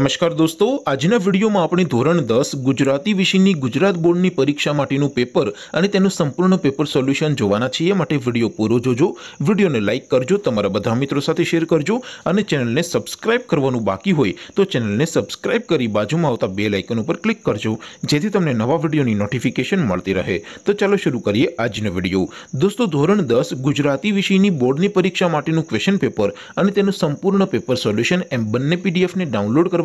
નમસ્કાર દોસ્તો આજના વિડીયોમાં આપણે ધોરણ દસ ગુજરાતી વિષયની ગુજરાત બોર્ડની પરીક્ષા માટેનું પેપર અને તેનું સંપૂર્ણ પેપર સોલ્યુશન જોવાના છીએ માટે વિડીયો પૂરો જોજો વિડીયોને લાઇક કરજો તમારા બધા મિત્રો સાથે શેર કરજો અને ચેનલને સબસ્ક્રાઇબ કરવાનું બાકી હોય તો ચેનલને સબસ્ક્રાઇબ કરી બાજુમાં આવતા બે લાઇકન ઉપર ક્લિક કરજો જેથી તમને નવા વિડીયોની નોટિફિકેશન મળતી રહે તો ચાલો શરૂ કરીએ આજનો વિડીયો દોસ્તો ધોરણ દસ ગુજરાતી વિષયની બોર્ડની પરીક્ષા માટેનું ક્વેશ્ચન પેપર અને તેનું સંપૂર્ણ પેપર સોલ્યુશન એમ બંને પીડીએફને ડાઉનલોડ કરવા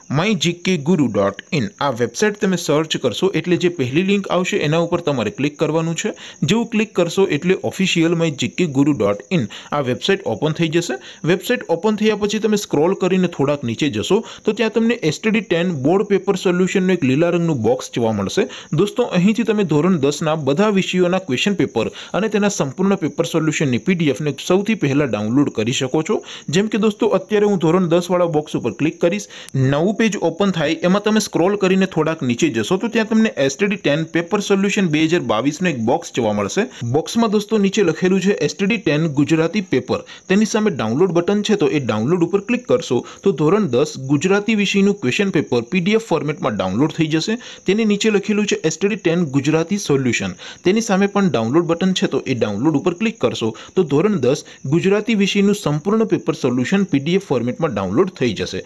my GK guru dot in આ વેબસાઇટ તમે સર્ચ કરશો એટલે જે પહેલી લિંક આવશે એના ઉપર તમારે ક્લિક કરવાનું છે જેવું ક્લિક કરશો એટલે official my GK guru dot in આ વેબસાઇટ ઓપન થઈ જશે વેબસાઇટ ઓપન થયા પછી તમે સ્ક્રોલ કરીને થોડાક નીચે જશો તો ત્યાં તમને એસટીડી ટેન બોર્ડ પેપર સોલ્યુશનનું એક લીલા રંગનું બોક્સ જોવા મળશે દોસ્તો અહીંથી તમે ધોરણ દસના બધા વિષયોના ક્વેશ્ચન પેપર અને તેના સંપૂર્ણ પેપર સોલ્યુશનની પીડીએફને સૌથી પહેલાં ડાઉનલોડ કરી શકો છો જેમ કે દોસ્તો અત્યારે હું ધોરણ દસવાળા બોક્સ ઉપર ક્લિક કરીશ નવું પેજ ઓપન થાય એમાં તમે સ્ક્રોલ કરીને થોડાક નીચે જશો તો ત્યાં તમને એસટીડી ટેન પેપર સોલ્યુશન બે હજાર બાવીસનો એક બોક્સ જોવા મળશે બોક્સમાં દોસ્તો નીચે લખેલું છે એસટીડી ટેન ગુજરાતી પેપર તેની સામે ડાઉનલોડ બટન છે તો એ ડાઉનલોડ ઉપર ક્લિક કરશો તો ધોરણ દસ ગુજરાતી વિષયનું ક્વેશ્ચન પેપર પીડીએફ ફોર્મેટમાં ડાઉનલોડ થઈ જશે તેની નીચે લખેલું છે એસટીડી ટેન ગુજરાતી સોલ્યુશન તેની સામે પણ ડાઉનલોડ બટન છે તો એ ડાઉનલોડ ઉપર ક્લિક કરશો તો ધોરણ દસ ગુજરાતી વિષયનું સંપૂર્ણ પેપર સોલ્યુશન પીડીએફ ફોર્મેટમાં ડાઉનલોડ થઈ જશે